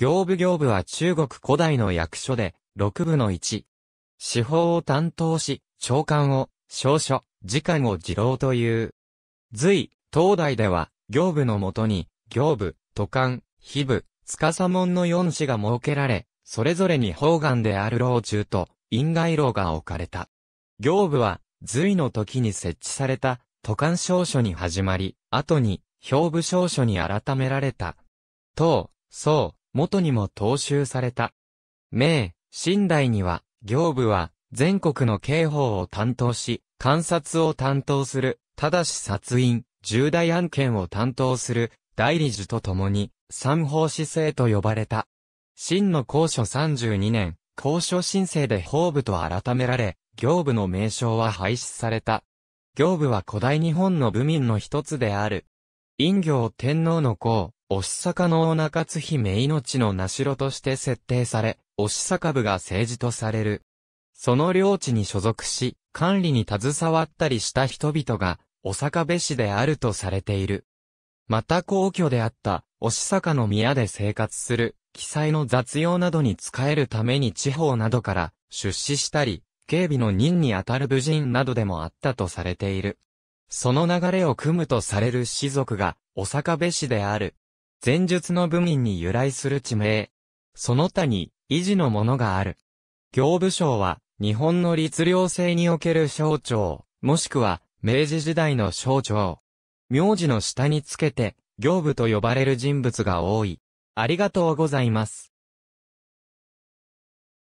行部行部は中国古代の役所で、六部の一。司法を担当し、長官を、少書、次官を次郎という。隋、東大では、行部のもとに、行部、都官、秘部、司門の四子が設けられ、それぞれに方眼である老中と、院外老が置かれた。行部は、隋の時に設置された、都官少書に始まり、後に、兵部少書に改められた。そ宋、元にも踏襲された。明、新代には、行部は、全国の刑法を担当し、観察を担当する、ただし殺人、重大案件を担当する、代理樹と共に、三法師制と呼ばれた。真の公書32年、公書申請で法部と改められ、行部の名称は廃止された。行部は古代日本の部民の一つである。陰行天皇の皇、おしさかの中津姫命の名ろとして設定され、おしさか部が政治とされる。その領地に所属し、管理に携わったりした人々が、おか部市であるとされている。また皇居であった、おし坂の宮で生活する、記載の雑用などに使えるために地方などから出資したり、警備の任にあたる部人などでもあったとされている。その流れを組むとされる士族が、おか部市である、前述の部民に由来する地名。その他に、維持のものがある。行部省は、日本の律令制における省庁、もしくは、明治時代の省庁。名字の下につけて、行部と呼ばれる人物が多い。ありがとうございます。